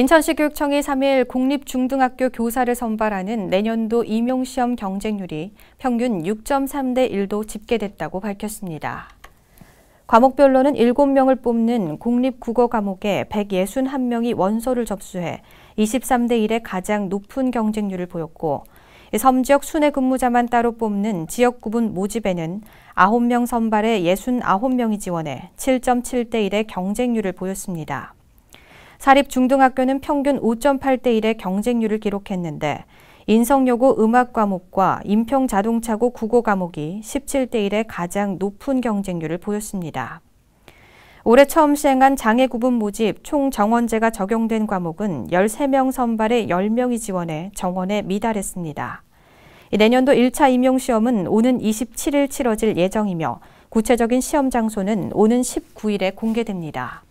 인천시 교육청이 3일 공립중등학교 교사를 선발하는 내년도 임용시험 경쟁률이 평균 6.3대 1도 집계됐다고 밝혔습니다. 과목별로는 7명을 뽑는 공립국어 과목에 161명이 원서를 접수해 23대 1의 가장 높은 경쟁률을 보였고 섬지역 순회 근무자만 따로 뽑는 지역구분 모집에는 9명 선발에 69명이 지원해 7.7대 1의 경쟁률을 보였습니다. 사립중등학교는 평균 5.8대 1의 경쟁률을 기록했는데 인성여고 음악 과목과 임평자동차고 국어 과목이 17대 1의 가장 높은 경쟁률을 보였습니다. 올해 처음 시행한 장애 구분 모집 총 정원제가 적용된 과목은 13명 선발에 10명이 지원해 정원에 미달했습니다. 내년도 1차 임용시험은 오는 27일 치러질 예정이며 구체적인 시험 장소는 오는 19일에 공개됩니다.